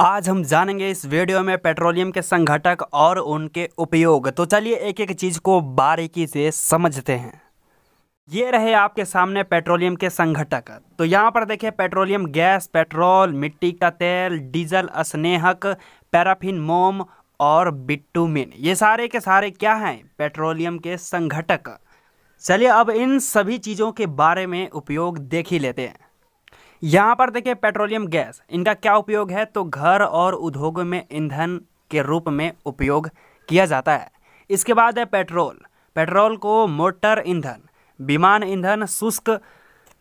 आज हम जानेंगे इस वीडियो में पेट्रोलियम के संघटक और उनके उपयोग तो चलिए एक एक चीज़ को बारीकी से समझते हैं ये रहे आपके सामने पेट्रोलियम के संघटक तो यहाँ पर देखिए पेट्रोलियम गैस पेट्रोल मिट्टी का तेल डीजल स्नेहक पैराफिन मोम और बिट्टूमिन ये सारे के सारे क्या हैं पेट्रोलियम के संघटक चलिए अब इन सभी चीज़ों के बारे में उपयोग देख ही लेते हैं यहाँ पर देखिए पेट्रोलियम गैस इनका क्या उपयोग है तो घर और उद्योग में ईंधन के रूप में उपयोग किया जाता है इसके बाद है पेट्रोल पेट्रोल को मोटर ईंधन विमान ईंधन शुष्क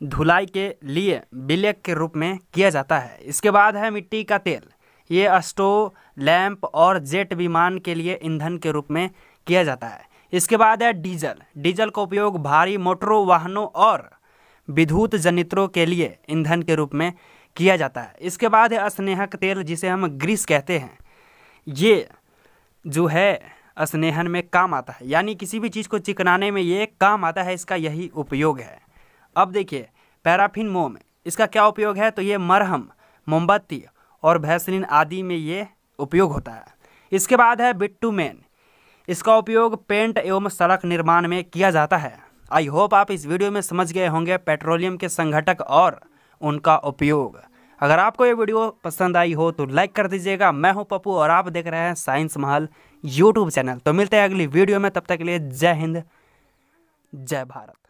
धुलाई के लिए विलेक के रूप में किया जाता है इसके बाद है मिट्टी का तेल ये स्टोव लैंप और जेट विमान के लिए ईंधन के रूप में किया जाता है इसके बाद है डीजल डीजल का उपयोग भारी मोटरों वाहनों और विद्युत जनित्रों के लिए ईंधन के रूप में किया जाता है इसके बाद है स्नेहक तेल जिसे हम ग्रीस कहते हैं ये जो है स्नेहन में काम आता है यानी किसी भी चीज़ को चिकनाने में ये काम आता है इसका यही उपयोग है अब देखिए पैराफिन मोम इसका क्या उपयोग है तो ये मरहम मोमबत्ती और भैसलिन आदि में ये उपयोग होता है इसके बाद है बिट्टूमेन इसका उपयोग पेंट एवं सड़क निर्माण में किया जाता है आई होप आप इस वीडियो में समझ गए होंगे पेट्रोलियम के संगठक और उनका उपयोग अगर आपको ये वीडियो पसंद आई हो तो लाइक कर दीजिएगा मैं हूँ पप्पू और आप देख रहे हैं साइंस महल यूट्यूब चैनल तो मिलते हैं अगली वीडियो में तब तक के लिए जय हिंद जय भारत